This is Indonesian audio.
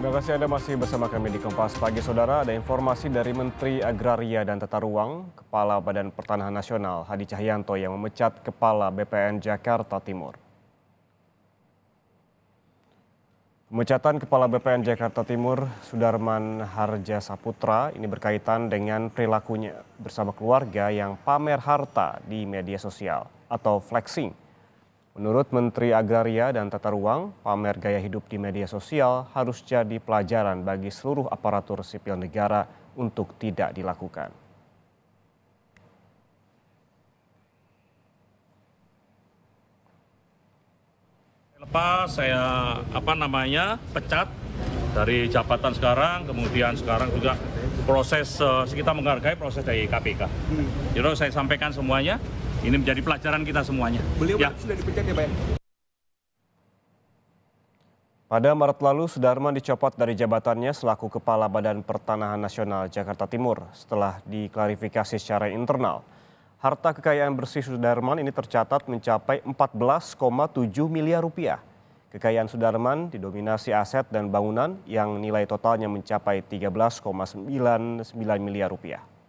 Terima kasih Anda masih bersama kami di Kompas Pagi Saudara. Ada informasi dari Menteri Agraria dan Tata Ruang, Kepala Badan Pertanahan Nasional Hadi Cahyanto yang memecat Kepala BPN Jakarta Timur. Pemecatan Kepala BPN Jakarta Timur, Sudarman Harja Saputra, ini berkaitan dengan perilakunya bersama keluarga yang pamer harta di media sosial atau flexing. Menurut Menteri Agraria dan Tata Ruang, pamer gaya hidup di media sosial harus jadi pelajaran bagi seluruh aparatur sipil negara untuk tidak dilakukan. Lepas saya apa namanya pecat dari jabatan sekarang, kemudian sekarang juga proses eh, kita menghargai proses dari KPK. Hmm. Jadi saya sampaikan semuanya, ini menjadi pelajaran kita semuanya. Beliau ya. sudah dipecat ya Pak? Ya? Pada Maret lalu, Sudarman dicopot dari jabatannya selaku Kepala Badan Pertanahan Nasional Jakarta Timur setelah diklarifikasi secara internal. Harta kekayaan bersih Sudarman ini tercatat mencapai 14,7 miliar rupiah. Kekayaan Sudarman didominasi aset dan bangunan yang nilai totalnya mencapai 13,99 miliar rupiah.